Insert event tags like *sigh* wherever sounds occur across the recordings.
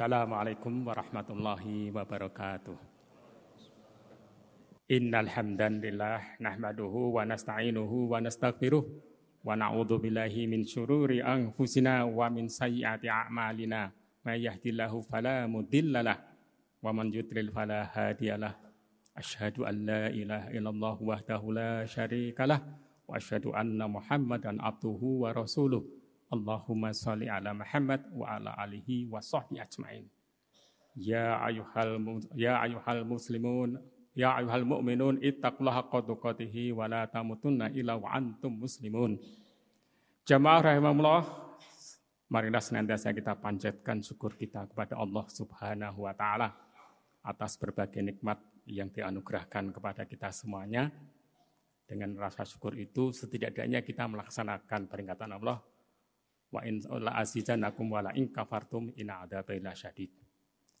Assalamualaikum warahmatullahi wabarakatuh. Innal hamdalillah nahmaduhu wa nasta'inuhu wa nastaghfiruh wa na'udzu billahi min syururi anfusina wa min sayyiati a'malina may yahdihillahu fala mudhillalah wa man yudlil fala hadiyalah. Asyhadu an la ilaha illallah wahdahu la syarikalah wa asyhadu anna Muhammadan abduhu wa rasuluh Allahumma salli ala Muhammad wa ala alihi wa sahbihi ajma'in. Ya ayuhal ya ayuhal muslimun ya ayuhal mu'minun ittaqullaha haqqa tuqatih wa la tamutunna illa wa antum muslimun. Jamaah rahimahullah, marilah senantiasa kita panjatkan syukur kita kepada Allah Subhanahu wa taala atas berbagai nikmat yang dianugerahkan kepada kita semuanya. Dengan rasa syukur itu setidaknya kita melaksanakan peringatan Allah Wa in la azizanakum wa la in kafartum in adzabaila syadid.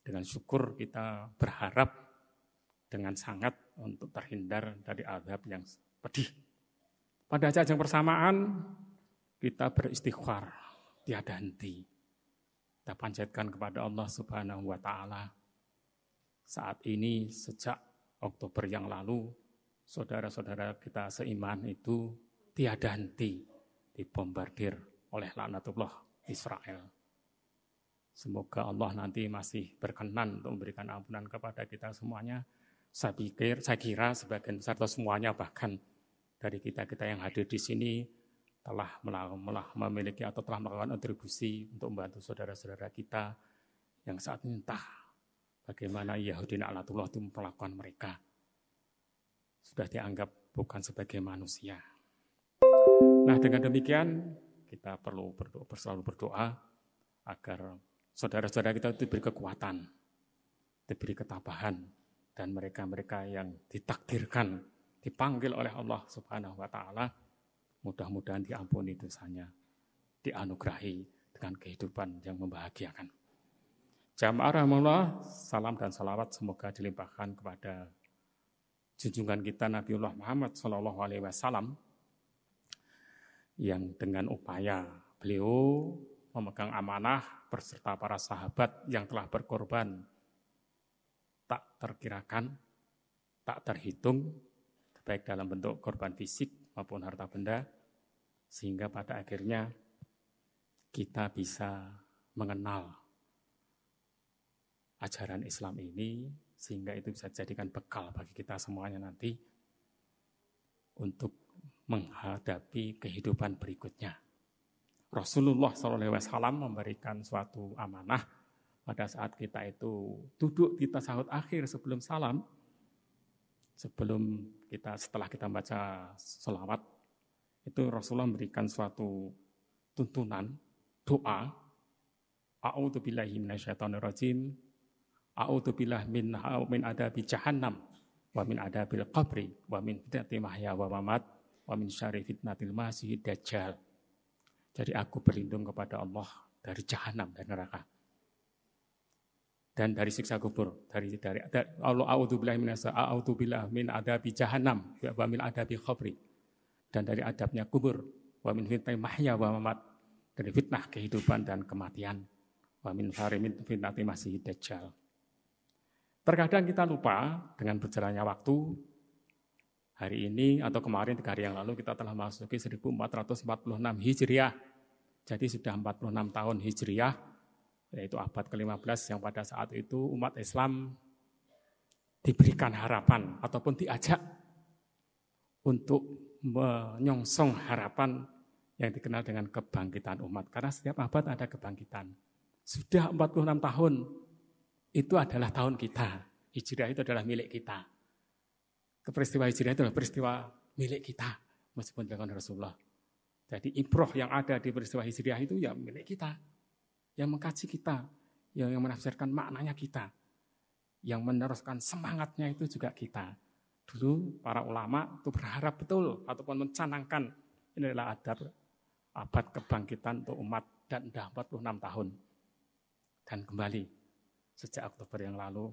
Dengan syukur kita berharap dengan sangat untuk terhindar dari azab yang pedih. Pada yang bersamaan kita beristighfar tiada henti. Kita panjatkan kepada Allah Subhanahu wa taala. Saat ini sejak Oktober yang lalu saudara-saudara kita seiman itu tiada henti dibombardir oleh laknatullah Israel. Semoga Allah nanti masih berkenan untuk memberikan ampunan kepada kita semuanya. Saya pikir, saya kira sebagian besar atau semuanya bahkan dari kita-kita yang hadir di sini telah melah memiliki atau telah melakukan kontribusi untuk membantu saudara-saudara kita yang saat ini entah bagaimana Yahudi Alatullah itu melakukan mereka. Sudah dianggap bukan sebagai manusia. Nah dengan demikian kita perlu berdoa, selalu berdoa agar saudara-saudara kita itu diberi kekuatan, diberi ketabahan, dan mereka-mereka yang ditakdirkan, dipanggil oleh Allah Subhanahu wa Ta'ala, mudah-mudahan diampuni dosanya, dianugerahi dengan kehidupan yang membahagiakan. Jamaah rahimahullah, salam dan salawat semoga dilimpahkan kepada junjungan kita Nabiullah Muhammad Shallallahu Alaihi Wasallam yang dengan upaya beliau memegang amanah berserta para sahabat yang telah berkorban tak terkirakan, tak terhitung, baik dalam bentuk korban fisik maupun harta benda, sehingga pada akhirnya kita bisa mengenal ajaran Islam ini, sehingga itu bisa dijadikan bekal bagi kita semuanya nanti untuk menghadapi kehidupan berikutnya. Rasulullah SAW memberikan suatu amanah pada saat kita itu duduk di tasahud akhir sebelum salam, sebelum kita setelah kita baca selawat, itu Rasulullah memberikan suatu tuntunan doa. A'udhu billahi minasyaitonir rajim. a'udhu billahi min min adabi jahannam wa min adabil qabri wa min bidati mahya wa mamat wa min syarri fitnatil masih dajjal. Jadi aku berlindung kepada Allah dari jahanam dan neraka. Dan dari siksa kubur, dari dari Allah a'udzubillahi minasa a'udzubillah min adabi jahanam ya, wa min adabi khabri. Dan dari adabnya kubur, wa min fitnah mahya wa mamat. Dari fitnah kehidupan dan kematian. Wa min farimin fitnati masih dajjal. Terkadang kita lupa dengan berjalannya waktu hari ini atau kemarin tiga hari yang lalu kita telah masuki 1446 Hijriah. Jadi sudah 46 tahun Hijriah, yaitu abad ke-15 yang pada saat itu umat Islam diberikan harapan ataupun diajak untuk menyongsong harapan yang dikenal dengan kebangkitan umat. Karena setiap abad ada kebangkitan. Sudah 46 tahun, itu adalah tahun kita. Hijriah itu adalah milik kita peristiwa hijriah itu adalah peristiwa milik kita meskipun dilakukan Rasulullah. Jadi ibroh yang ada di peristiwa hijriah itu ya milik kita. Yang mengkaji kita, yang, yang menafsirkan maknanya kita. Yang meneruskan semangatnya itu juga kita. Dulu para ulama itu berharap betul ataupun mencanangkan inilah adalah adab abad kebangkitan untuk umat dan sudah 46 tahun. Dan kembali sejak Oktober yang lalu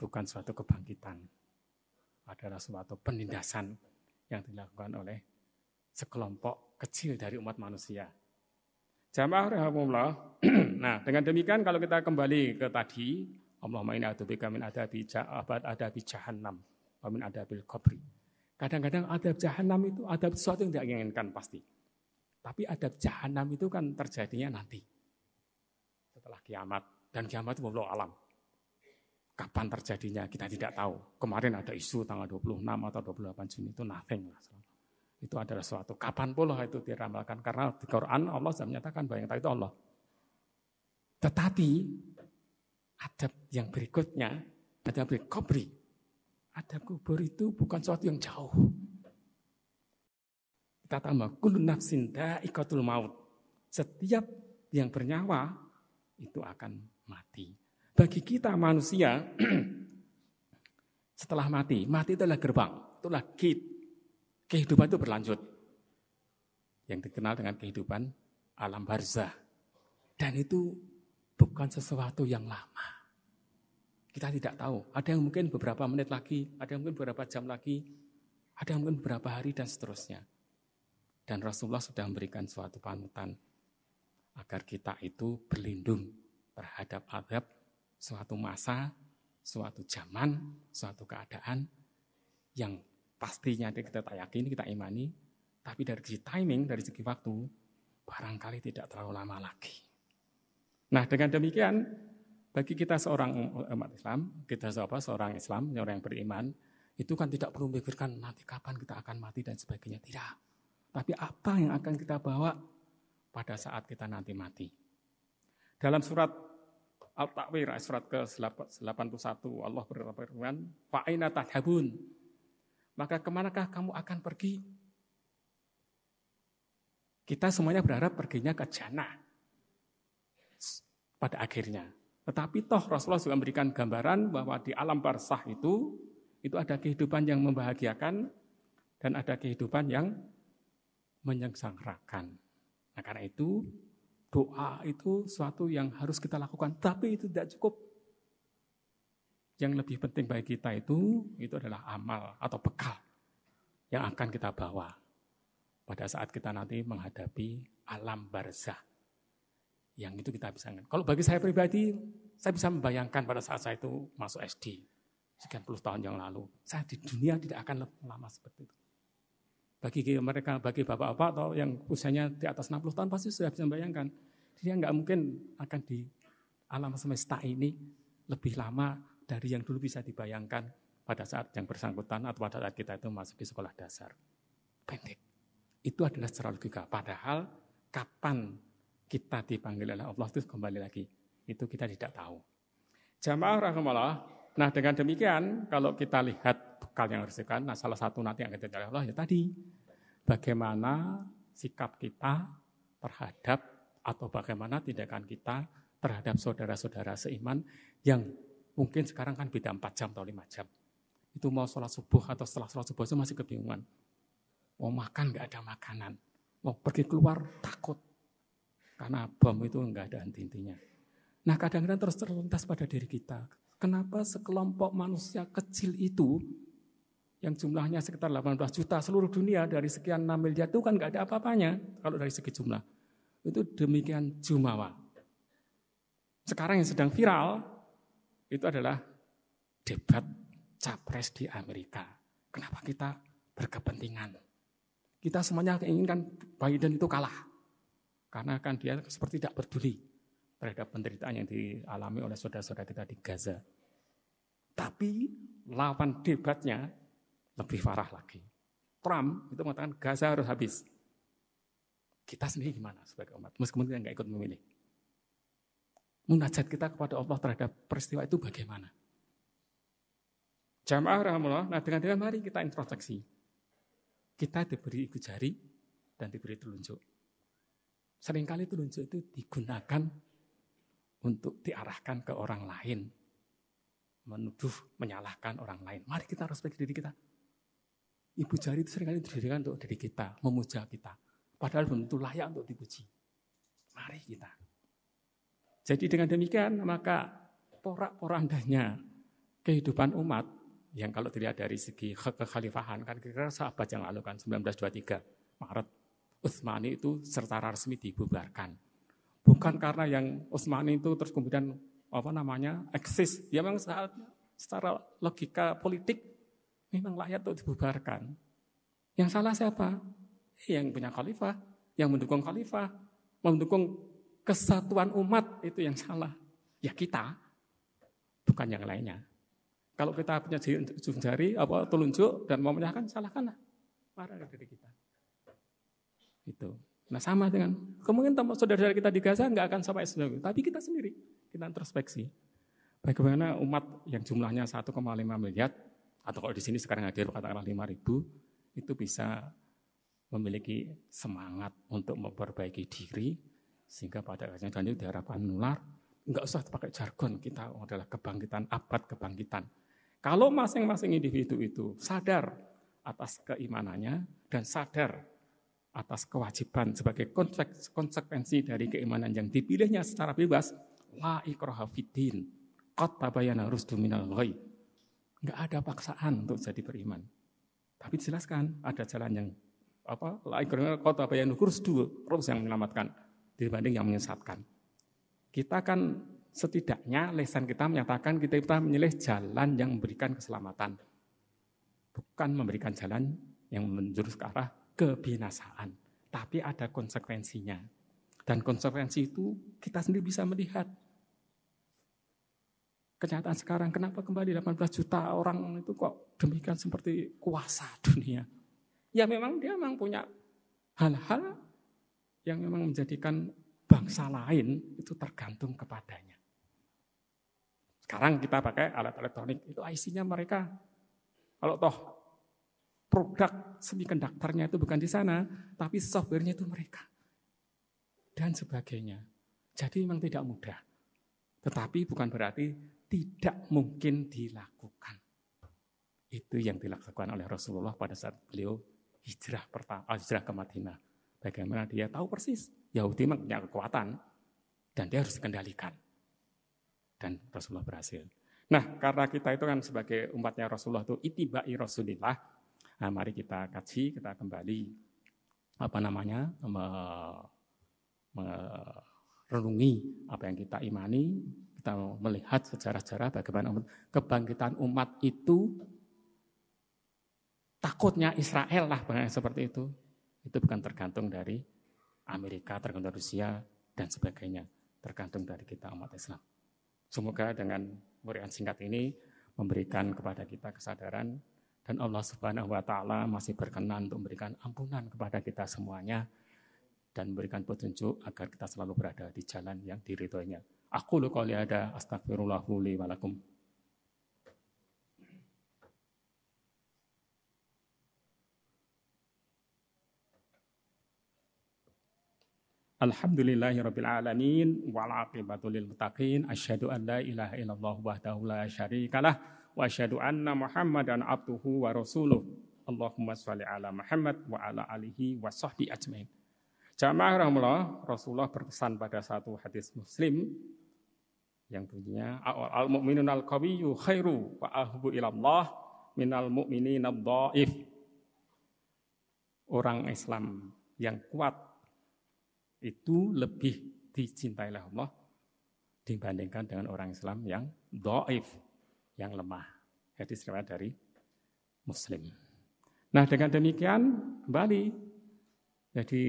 bukan suatu kebangkitan, adalah suatu penindasan yang dilakukan oleh sekelompok kecil dari umat manusia. Jamaah rahimahullah. *clears throat* nah, dengan demikian kalau kita kembali ke tadi, Allahumma inna adzubika min adabi ja'abat adabi jahannam wa min adabil qabri. Kadang-kadang adab jahannam itu adab sesuatu yang tidak inginkan pasti. Tapi adab jahannam itu kan terjadinya nanti. Setelah kiamat. Dan kiamat itu belum alam. Kapan terjadinya kita tidak tahu. Kemarin ada isu tanggal 26 atau 28 Juni itu nothing lah. Itu adalah suatu kapan pula itu diramalkan karena di Quran Allah sudah menyatakan bahwa yang tahu itu Allah. Tetapi adab yang berikutnya adab kubri. Adab kubur itu bukan suatu yang jauh. Kita tambah kullu nafsin ikatul maut. Setiap yang bernyawa itu akan mati. Bagi kita manusia, *clears throat* setelah mati, mati itu adalah gerbang, itulah gate. Kehidupan itu berlanjut. Yang dikenal dengan kehidupan alam barzah. Dan itu bukan sesuatu yang lama. Kita tidak tahu. Ada yang mungkin beberapa menit lagi, ada yang mungkin beberapa jam lagi, ada yang mungkin beberapa hari dan seterusnya. Dan Rasulullah sudah memberikan suatu panutan agar kita itu berlindung terhadap adab suatu masa, suatu zaman, suatu keadaan yang pastinya kita tak yakin, kita imani, tapi dari segi timing, dari segi waktu, barangkali tidak terlalu lama lagi. Nah dengan demikian, bagi kita seorang umat Islam, kita seorang, seorang Islam, seorang yang beriman, itu kan tidak perlu memikirkan nanti kapan kita akan mati dan sebagainya. Tidak. Tapi apa yang akan kita bawa pada saat kita nanti mati. Dalam surat Al-Takwir ayat surat ke-81 Allah berfirman, "Fa'ina tadhabun?" Maka kemanakah kamu akan pergi? Kita semuanya berharap perginya ke jannah pada akhirnya. Tetapi toh Rasulullah juga memberikan gambaran bahwa di alam barzah itu itu ada kehidupan yang membahagiakan dan ada kehidupan yang menyengsarakan. Nah, karena itu doa itu suatu yang harus kita lakukan, tapi itu tidak cukup. Yang lebih penting bagi kita itu, itu adalah amal atau bekal yang akan kita bawa pada saat kita nanti menghadapi alam barzah. Yang itu kita bisa. Kalau bagi saya pribadi, saya bisa membayangkan pada saat saya itu masuk SD, sekian puluh tahun yang lalu. Saya di dunia tidak akan lama seperti itu. Bagi mereka, bagi bapak-bapak atau yang usianya di atas 60 tahun pasti sudah bisa bayangkan. Dia nggak mungkin akan di alam semesta ini lebih lama dari yang dulu bisa dibayangkan pada saat yang bersangkutan atau pada saat kita itu masuk di sekolah dasar. Pendek. Itu adalah secara logika. Padahal kapan kita dipanggil oleh Allah itu kembali lagi. Itu kita tidak tahu. Jamaah rahimahullah, Nah dengan demikian kalau kita lihat bekal yang harus diberikan, nah salah satu nanti yang kita cari Allah ya tadi bagaimana sikap kita terhadap atau bagaimana tindakan kita terhadap saudara-saudara seiman yang mungkin sekarang kan beda 4 jam atau 5 jam. Itu mau sholat subuh atau setelah sholat subuh itu masih kebingungan. Mau makan nggak ada makanan. Mau pergi keluar takut. Karena bom itu nggak ada henti-hentinya. Nah kadang-kadang terus terlintas pada diri kita. Kenapa sekelompok manusia kecil itu yang jumlahnya sekitar 18 juta seluruh dunia dari sekian 6 miliar itu kan nggak ada apa-apanya kalau dari segi jumlah. Itu demikian jumawa. Sekarang yang sedang viral itu adalah debat capres di Amerika. Kenapa kita berkepentingan? Kita semuanya inginkan Biden itu kalah. Karena kan dia seperti tidak peduli terhadap penderitaan yang dialami oleh saudara-saudara kita di Gaza. Tapi lawan debatnya lebih parah lagi. Trump itu mengatakan Gaza harus habis. Kita sendiri gimana sebagai umat, meskipun kita nggak ikut memilih. Munajat kita kepada Allah terhadap peristiwa itu bagaimana? Jamaah rahmullah, nah dengan dengan mari kita introspeksi. Kita diberi ibu jari dan diberi telunjuk. Seringkali telunjuk itu digunakan untuk diarahkan ke orang lain menuduh, menyalahkan orang lain. Mari kita respect diri kita. Ibu jari itu seringkali didirikan untuk diri kita, memuja kita. Padahal belum tentu layak untuk dipuji. Mari kita. Jadi dengan demikian maka porak-porandanya kehidupan umat yang kalau dilihat dari segi kekhalifahan kan kira-kira sahabat yang lalu kan 1923 Maret Utsmani itu secara resmi dibubarkan. Bukan karena yang Utsmani itu terus kemudian apa namanya eksis. Ya memang saat secara logika politik memang layak untuk dibubarkan. Yang salah siapa? Eh, yang punya khalifah, yang mendukung khalifah, mendukung kesatuan umat itu yang salah. Ya kita, bukan yang lainnya. Kalau kita punya ujung jari, apa telunjuk dan mau menyalahkan, salahkanlah. Marah dari kita. Itu. Nah sama dengan kemungkinan saudara-saudara kita di Gaza nggak akan sampai Islam, tapi kita sendiri kita introspeksi. Bagaimana umat yang jumlahnya 1,5 miliar, atau kalau di sini sekarang hadir katakanlah 5 ribu, itu bisa memiliki semangat untuk memperbaiki diri, sehingga pada akhirnya dan itu diharapkan menular, nggak usah pakai jargon, kita adalah kebangkitan abad kebangkitan. Kalau masing-masing individu itu sadar atas keimanannya dan sadar atas kewajiban sebagai konsekuensi dari keimanan yang dipilihnya secara bebas, la ikroha fiddin. Qad tabayana rusdu minal ghai. Enggak ada paksaan untuk jadi beriman. Tapi dijelaskan ada jalan yang apa? La ikraha qad tabayana rusdu, rus yang menyelamatkan dibanding yang menyesatkan. Kita kan setidaknya lesan kita menyatakan kita kita menyilih jalan yang memberikan keselamatan. Bukan memberikan jalan yang menjurus ke arah kebinasaan. Tapi ada konsekuensinya. Dan konsekuensi itu kita sendiri bisa melihat kenyataan sekarang. Kenapa kembali 18 juta orang itu kok demikian seperti kuasa dunia? Ya memang dia memang punya hal-hal yang memang menjadikan bangsa lain itu tergantung kepadanya. Sekarang kita pakai alat elektronik, itu IC-nya mereka. Kalau toh produk semikonduktornya itu bukan di sana, tapi softwarenya itu mereka. Dan sebagainya. Jadi memang tidak mudah. Tetapi bukan berarti tidak mungkin dilakukan. Itu yang dilakukan oleh Rasulullah pada saat beliau hijrah pertama, ah, hijrah ke Madinah. Bagaimana dia tahu persis Yahudi memang punya kekuatan dan dia harus dikendalikan. Dan Rasulullah berhasil. Nah, karena kita itu kan sebagai umatnya Rasulullah itu itibai Rasulullah, nah, mari kita kaji, kita kembali apa namanya merenungi me, apa yang kita imani, kita melihat sejarah-sejarah bagaimana umat, kebangkitan umat itu takutnya Israel lah banyak seperti itu. Itu bukan tergantung dari Amerika, tergantung dari Rusia dan sebagainya. Tergantung dari kita umat Islam. Semoga dengan murian singkat ini memberikan kepada kita kesadaran dan Allah Subhanahu wa taala masih berkenan untuk memberikan ampunan kepada kita semuanya dan memberikan petunjuk agar kita selalu berada di jalan yang diridhoinya. Aku lu qawli ada astagfirullahu li walakum. Alhamdulillahi rabbil alamin wal aqibatu lil muttaqin asyhadu an la ilaha illallah wahdahu la syarikalah wa asyhadu anna muhammadan abduhu wa rasuluh Allahumma shalli ala Muhammad wa ala alihi wa sahbi ajmain. Jamaah rahimahullah, Rasulullah berpesan pada satu hadis Muslim yang bunyinya al mukminun al kawiyu khairu wa ahbu ilallah min al mukmini nabdaif Orang Islam yang kuat itu lebih dicintai oleh Allah dibandingkan dengan orang Islam yang doif yang lemah. Hadis riwayat dari Muslim. Nah, dengan demikian kembali jadi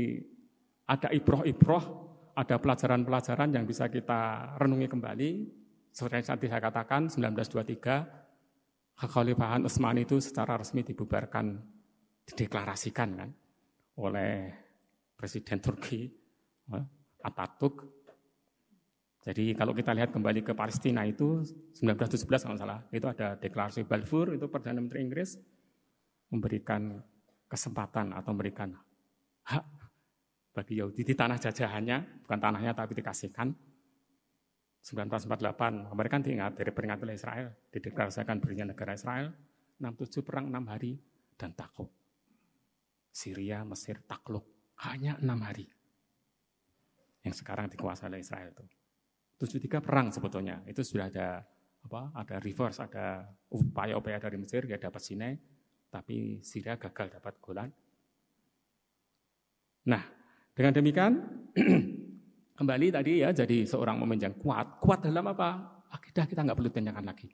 ada ibroh-ibroh ada pelajaran-pelajaran yang bisa kita renungi kembali. Seperti yang tadi saya katakan, 1923, kekhalifahan Utsmani itu secara resmi dibubarkan, dideklarasikan kan, oleh Presiden Turki, eh, Atatürk. Jadi kalau kita lihat kembali ke Palestina itu 1917 kalau salah, itu ada deklarasi Balfour, itu Perdana Menteri Inggris memberikan kesempatan atau memberikan hak bagi Yahudi di tanah jajahannya, bukan tanahnya tapi dikasihkan. 1948, mereka diingat dari peringatan oleh Israel, dideklarasikan berdirinya negara Israel, 67 perang 6 hari, dan takluk. Syria, Mesir, takluk. Hanya 6 hari. Yang sekarang dikuasai oleh Israel itu. 73 perang sebetulnya, itu sudah ada apa ada reverse, ada upaya-upaya dari Mesir, ya dapat Sinai, tapi Syria gagal dapat Golan. Nah, dengan demikian, *clears throat* kembali tadi ya, jadi seorang yang kuat. Kuat dalam apa? Akidah kita nggak perlu tanyakan lagi.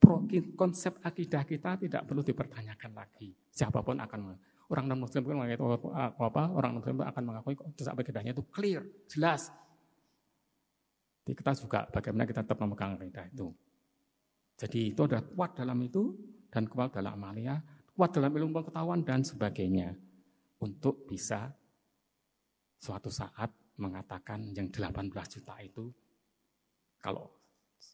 Pro, konsep akidah kita tidak perlu dipertanyakan lagi. Siapapun akan orang non muslim pun mengakui oh, oh, oh, apa orang non muslim akan mengakui konsep akidahnya itu clear, jelas. Jadi kita juga bagaimana kita tetap memegang akidah itu. Jadi itu ada kuat dalam itu dan kuat dalam amalia, kuat dalam ilmu pengetahuan dan sebagainya untuk bisa suatu saat mengatakan yang 18 juta itu kalau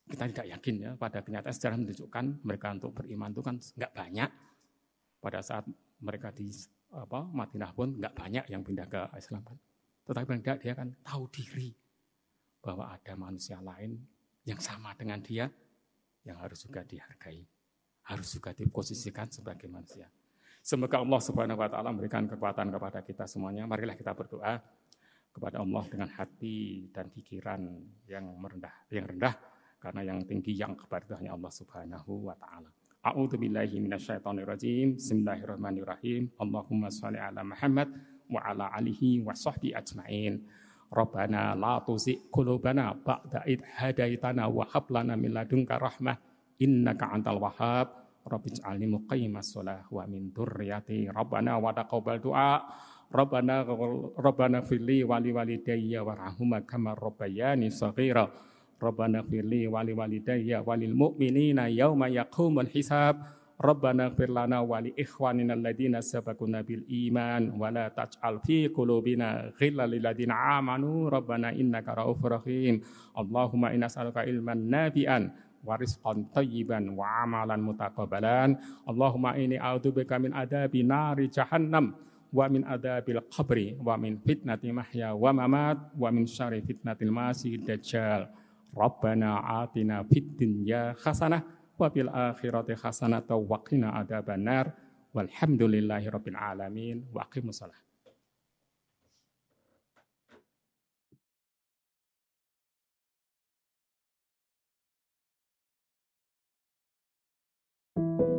kita tidak yakin ya pada kenyataan sejarah menunjukkan mereka untuk beriman itu kan nggak banyak pada saat mereka di apa Madinah pun nggak banyak yang pindah ke Islam kan. tetapi tidak dia kan tahu diri bahwa ada manusia lain yang sama dengan dia yang harus juga dihargai harus juga diposisikan sebagai manusia semoga Allah Subhanahu wa taala memberikan kekuatan kepada kita semuanya marilah kita berdoa kepada Allah dengan hati dan pikiran yang merendah, yang rendah karena yang tinggi yang kepada itu hanya Allah Subhanahu wa taala. A'udzu billahi minasyaitonir rajim. Bismillahirrahmanirrahim. Allahumma shalli ala Muhammad wa ala alihi wa sahbi ajmain. Rabbana la tuzigh qulubana ba'da id hadaitana wa hab lana min ladunka rahmah innaka antal wahhab. Rabbij'alni muqimas shalah wa min dzurriyyati. Rabbana wa taqabbal du'a. Rabbana Rabbana fili wali walidayya warahuma kama rabbayani saghira. Rabbana fili wali walidayya walil mu'minina yauma yaqumul hisab. Rabbana fir lana wali ikhwanina alladhina sabaquna bil iman wa la taj'al fi qulubina ghillan lil amanu rabbana innaka raufur rahim Allahumma inna nas'aluka ilman nafi'an warisqan tayyiban wa amalan mutakabalan Allahumma ini a'udzubika min adabi nari jahannam ومن عذاب القبر ومن فتنة محيا وممات ومن شر فتنة الماسح الدجال ربنا آتنا في الدنيا حسنة وفي الآخرة حسنة وقنا عذاب النار والحمد لله رب العالمين وقم الصلاة thank you